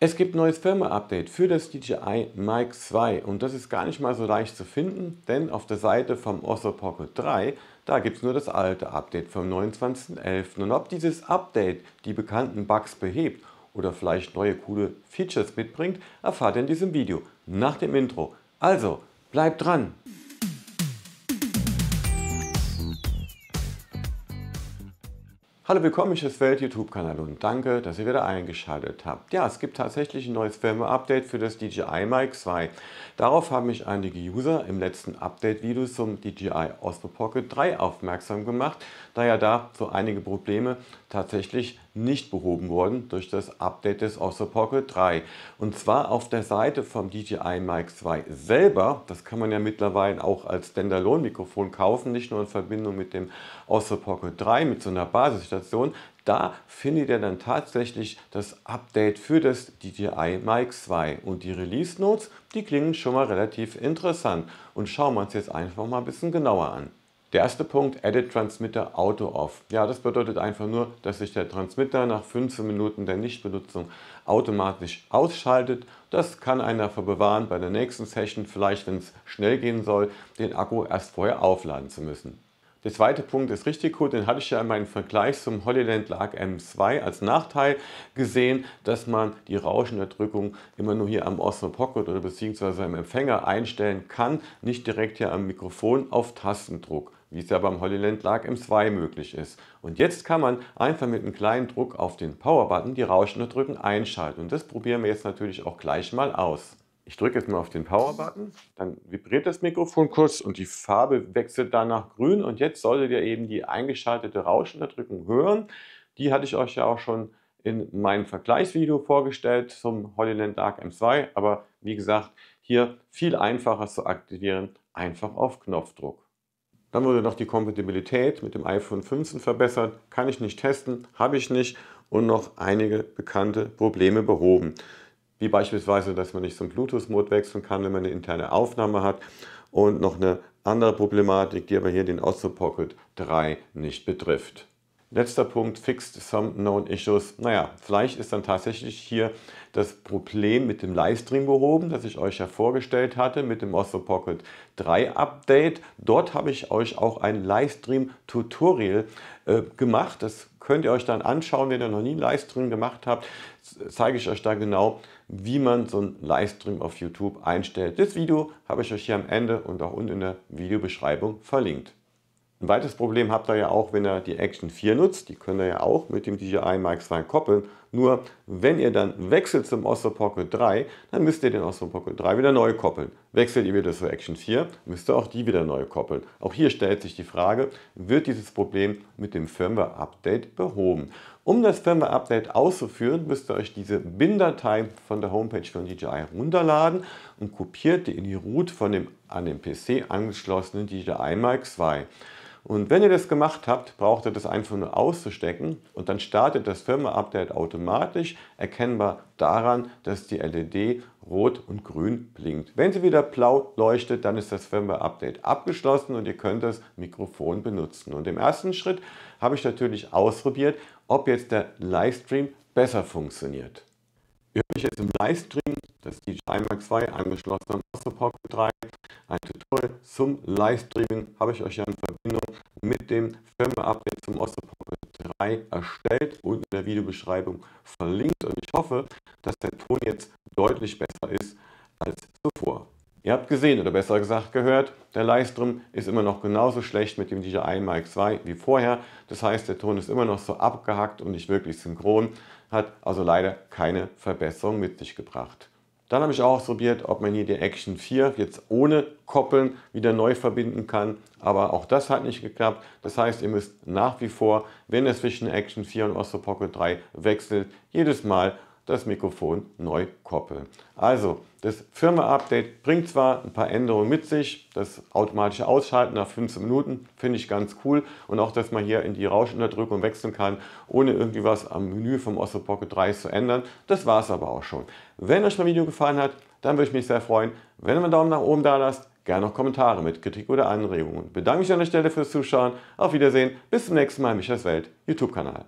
Es gibt ein neues firma update für das DJI Mic 2 und das ist gar nicht mal so leicht zu finden, denn auf der Seite vom Osso Pocket 3, da gibt es nur das alte Update vom 29.11. Und ob dieses Update die bekannten Bugs behebt oder vielleicht neue coole Features mitbringt, erfahrt ihr in diesem Video nach dem Intro. Also, bleibt dran! Hallo, willkommen, ich ist Welt YouTube-Kanal und danke, dass ihr wieder eingeschaltet habt. Ja, es gibt tatsächlich ein neues Firmware-Update für das DJI Mic 2. Darauf haben mich einige User im letzten Update-Video zum DJI Osmo Pocket 3 aufmerksam gemacht, da ja da so einige Probleme tatsächlich nicht behoben wurden durch das Update des Osmo Pocket 3. Und zwar auf der Seite vom DJI Mic 2 selber, das kann man ja mittlerweile auch als Standalone-Mikrofon kaufen, nicht nur in Verbindung mit dem Osmo Pocket 3, mit so einer Basis, Station. Da findet ihr dann tatsächlich das Update für das DJI Mic 2 und die Release Notes, die klingen schon mal relativ interessant und schauen wir uns jetzt einfach mal ein bisschen genauer an. Der erste Punkt, Edit Transmitter Auto Off. Ja, das bedeutet einfach nur, dass sich der Transmitter nach 15 Minuten der Nichtbenutzung automatisch ausschaltet. Das kann einer verbewahren, bei der nächsten Session vielleicht, wenn es schnell gehen soll, den Akku erst vorher aufladen zu müssen. Der zweite Punkt ist richtig Risiko, den hatte ich ja in meinem Vergleich zum Hollyland Lag M2 als Nachteil gesehen, dass man die Rauschunterdrückung immer nur hier am Osmo Pocket oder beziehungsweise am Empfänger einstellen kann, nicht direkt hier am Mikrofon auf Tastendruck wie es ja beim Hollyland Lag M2 möglich ist. Und jetzt kann man einfach mit einem kleinen Druck auf den Power-Button die Rauschunterdrücken einschalten. Und das probieren wir jetzt natürlich auch gleich mal aus. Ich drücke jetzt mal auf den Power-Button, dann vibriert das Mikrofon kurz und die Farbe wechselt dann nach grün und jetzt solltet ihr eben die eingeschaltete Rauschunterdrückung hören. Die hatte ich euch ja auch schon in meinem Vergleichsvideo vorgestellt zum Holyland Dark M2, aber wie gesagt, hier viel einfacher zu aktivieren, einfach auf Knopfdruck. Dann wurde noch die Kompatibilität mit dem iPhone 15 verbessert, kann ich nicht testen, habe ich nicht und noch einige bekannte Probleme behoben wie beispielsweise, dass man nicht zum Bluetooth-Mode wechseln kann, wenn man eine interne Aufnahme hat. Und noch eine andere Problematik, die aber hier den Otto Pocket 3 nicht betrifft. Letzter Punkt, Fixed Some Known Issues. Naja, vielleicht ist dann tatsächlich hier das Problem mit dem Livestream behoben, das ich euch ja vorgestellt hatte mit dem Osmo Pocket 3 Update. Dort habe ich euch auch ein Livestream-Tutorial äh, gemacht. Das könnt ihr euch dann anschauen, wenn ihr noch nie einen Livestream gemacht habt. Zeige ich euch da genau, wie man so einen Livestream auf YouTube einstellt. Das Video habe ich euch hier am Ende und auch unten in der Videobeschreibung verlinkt. Ein weiteres Problem habt ihr ja auch, wenn ihr die Action 4 nutzt. Die könnt ihr ja auch mit dem DJI Mic 2 koppeln. Nur wenn ihr dann wechselt zum Osmo Pocket 3, dann müsst ihr den Osmo Pocket 3 wieder neu koppeln. Wechselt ihr wieder zur Action 4, müsst ihr auch die wieder neu koppeln. Auch hier stellt sich die Frage, wird dieses Problem mit dem Firmware-Update behoben? Um das Firmware-Update auszuführen, müsst ihr euch diese BIN-Datei von der Homepage von DJI runterladen und kopiert die in die Root von dem an den PC angeschlossenen DJI Mark 2. Und wenn ihr das gemacht habt, braucht ihr das einfach nur auszustecken und dann startet das Firma-Update automatisch, erkennbar daran, dass die LED rot und grün blinkt. Wenn sie wieder blau leuchtet, dann ist das firma update abgeschlossen und ihr könnt das Mikrofon benutzen. Und im ersten Schritt habe ich natürlich ausprobiert, ob jetzt der Livestream besser funktioniert. Ihr hört mich jetzt im Livestream, das DJI Mark II angeschlossen am Pocket 3. Ein Tutorial zum Livestreaming habe ich euch ja in Verbindung mit dem Firmware-Update zum Osteoport 3 erstellt und in der Videobeschreibung verlinkt. Und ich hoffe, dass der Ton jetzt deutlich besser ist als zuvor. Ihr habt gesehen oder besser gesagt gehört, der Livestream ist immer noch genauso schlecht mit dem DJI Mic 2 wie vorher. Das heißt, der Ton ist immer noch so abgehackt und nicht wirklich synchron, hat also leider keine Verbesserung mit sich gebracht. Dann habe ich auch ausprobiert, ob man hier die Action 4 jetzt ohne Koppeln wieder neu verbinden kann. Aber auch das hat nicht geklappt. Das heißt, ihr müsst nach wie vor, wenn ihr zwischen Action 4 und Osso Pocket 3 wechselt, jedes Mal das Mikrofon neu koppeln. Also, das firma update bringt zwar ein paar Änderungen mit sich, das automatische Ausschalten nach 15 Minuten finde ich ganz cool und auch, dass man hier in die Rauschunterdrückung wechseln kann, ohne irgendwie was am Menü vom Osso Pocket 3 zu ändern. Das war es aber auch schon. Wenn euch mein Video gefallen hat, dann würde ich mich sehr freuen, wenn ihr einen Daumen nach oben da lasst, gerne noch Kommentare mit Kritik oder Anregungen. Bedanke mich an der Stelle fürs Zuschauen. Auf Wiedersehen. Bis zum nächsten Mal. Michaels Welt, YouTube-Kanal.